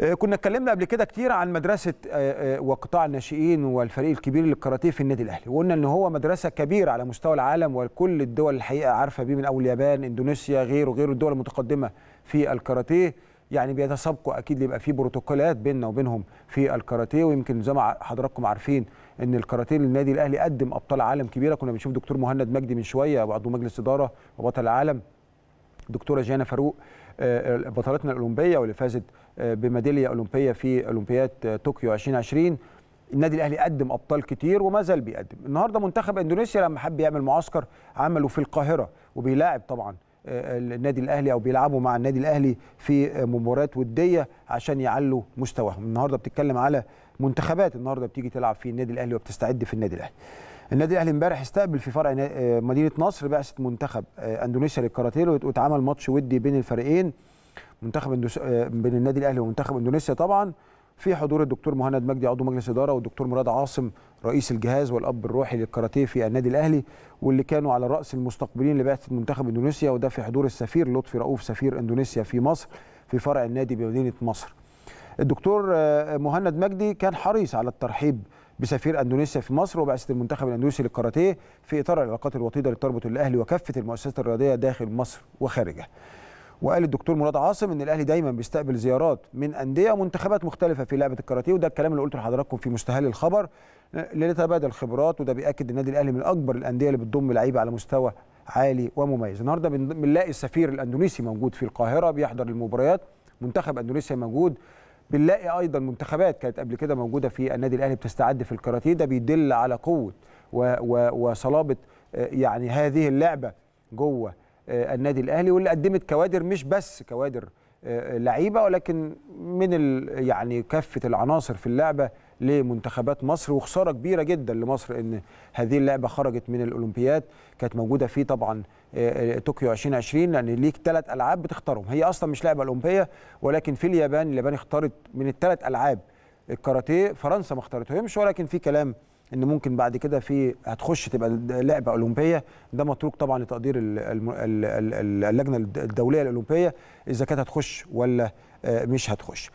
آه، كنا اتكلمنا قبل كده كتير عن مدرسه آه، آه، وقطاع الناشئين والفريق الكبير للكاراتيه في النادي الاهلي وقلنا ان هو مدرسه كبيره على مستوى العالم وكل الدول الحقيقه عارفه بيه من اول اليابان اندونيسيا غيره غيره الدول المتقدمه في الكاراتيه يعني بيتسابقوا اكيد يبقى في بروتوكولات بيننا وبينهم في الكاراتيه ويمكن زي ما حضراتكم عارفين ان الكاراتيه للنادي الاهلي قدم ابطال عالم كبيره كنا بنشوف دكتور مهند مجدي من شويه عضو مجلس اداره وبطل العالم دكتوره جانا فاروق آه، بطلتنا الاولمبيه واللي فازت آه، بميداليه اولمبيه في اولمبياد آه، طوكيو 2020 النادي الاهلي قدم ابطال كتير وما زال بيقدم النهارده منتخب اندونيسيا لما حب يعمل معسكر عمله في القاهره وبيلاعب طبعا النادي الاهلي او بيلعبوا مع النادي الاهلي في مباريات وديه عشان يعلوا مستواهم النهارده بتتكلم على منتخبات النهارده بتيجي تلعب في النادي الاهلي وبتستعد في النادي الاهلي النادي الاهلي امبارح استقبل في فرع آه، مدينه نصر بعثه منتخب آه، اندونيسيا للكاراتيه واتعمل ماتش ودي بين الفريقين منتخب اندوس... آه، بين النادي الاهلي ومنتخب اندونيسيا طبعا في حضور الدكتور مهند مجدي عضو مجلس اداره والدكتور مراد عاصم رئيس الجهاز والاب الروحي للكاراتيه في النادي الاهلي واللي كانوا على راس المستقبلين لبعثه منتخب اندونيسيا وده في حضور السفير لطفي رؤوف سفير اندونيسيا في مصر في فرع النادي بمدينه مصر. الدكتور آه، مهند مجدي كان حريص على الترحيب بسفير اندونيسيا في مصر وبعثه المنتخب الاندونيسي للكاراتيه في اطار العلاقات الوطيده لتربط الاهلي وكافه المؤسسات الرياضيه داخل مصر وخارجها. وقال الدكتور مراد عاصم ان الاهلي دايما بيستقبل زيارات من انديه ومنتخبات مختلفه في لعبه الكاراتيه وده الكلام اللي قلته لحضراتكم في مستهل الخبر آه، لنتبادل خبرات وده بياكد النادي الاهلي من اكبر الانديه اللي بتضم لعيبه على مستوى عالي ومميز النهارده بنلاقي السفير الاندونيسي موجود في القاهره بيحضر المباريات منتخب اندونيسيا موجود بنلاقي ايضا منتخبات كانت قبل كده موجوده في النادي الاهلي بتستعد في الكاراتيه ده بيدل على قوه وصلابه آه، يعني هذه اللعبه جوه آه، النادي الاهلي واللي قدمت كوادر مش بس كوادر آه، آه، لعيبه ولكن من يعني كافه العناصر في اللعبه لمنتخبات مصر وخساره كبيره جدا لمصر ان هذه اللعبه خرجت من الاولمبياد كانت موجوده في طبعا طوكيو 2020 لان ليك ثلاث العاب بتختارهم هي اصلا مش لعبه اولمبيه ولكن في اليابان اليابان اختارت من الثلاث العاب الكاراتيه فرنسا ما اختارتهمش ولكن في كلام ان ممكن بعد كده في هتخش تبقى لعبه اولمبيه ده متروك طبعا لتقدير اللجنه الدوليه الاولمبيه اذا كانت هتخش ولا آه، مش هتخش